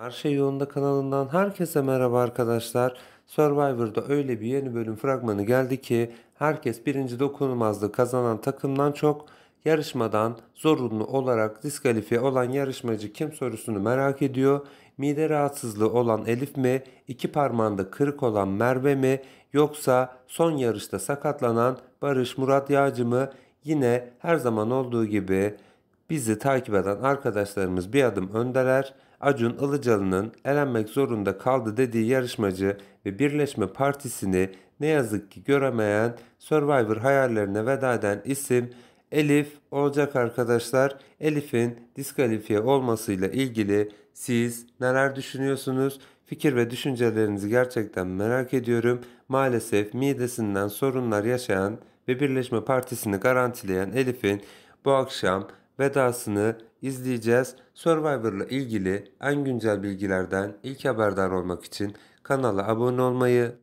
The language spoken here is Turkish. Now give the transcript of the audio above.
Her şey yolunda kanalından herkese merhaba arkadaşlar. Survivor'da öyle bir yeni bölüm fragmanı geldi ki herkes birinci dokunulmazlığı kazanan takımdan çok yarışmadan zorunlu olarak diskalifiye olan yarışmacı kim sorusunu merak ediyor. Mide rahatsızlığı olan Elif mi, iki parmağında kırık olan Merve mi yoksa son yarışta sakatlanan Barış Murat Yağcı mı Yine her zaman olduğu gibi bizi takip eden arkadaşlarımız bir adım öndeler. Acun Ilıcalı'nın elenmek zorunda kaldı dediği yarışmacı ve Birleşme Partisi'ni ne yazık ki göremeyen Survivor hayallerine veda eden isim Elif olacak arkadaşlar. Elif'in diskalifiye olmasıyla ilgili siz neler düşünüyorsunuz? Fikir ve düşüncelerinizi gerçekten merak ediyorum. Maalesef midesinden sorunlar yaşayan ve Birleşme Partisi'ni garantileyen Elif'in bu akşam vedasını izleyeceğiz. Survivor'la ilgili en güncel bilgilerden ilk haberdar olmak için kanala abone olmayı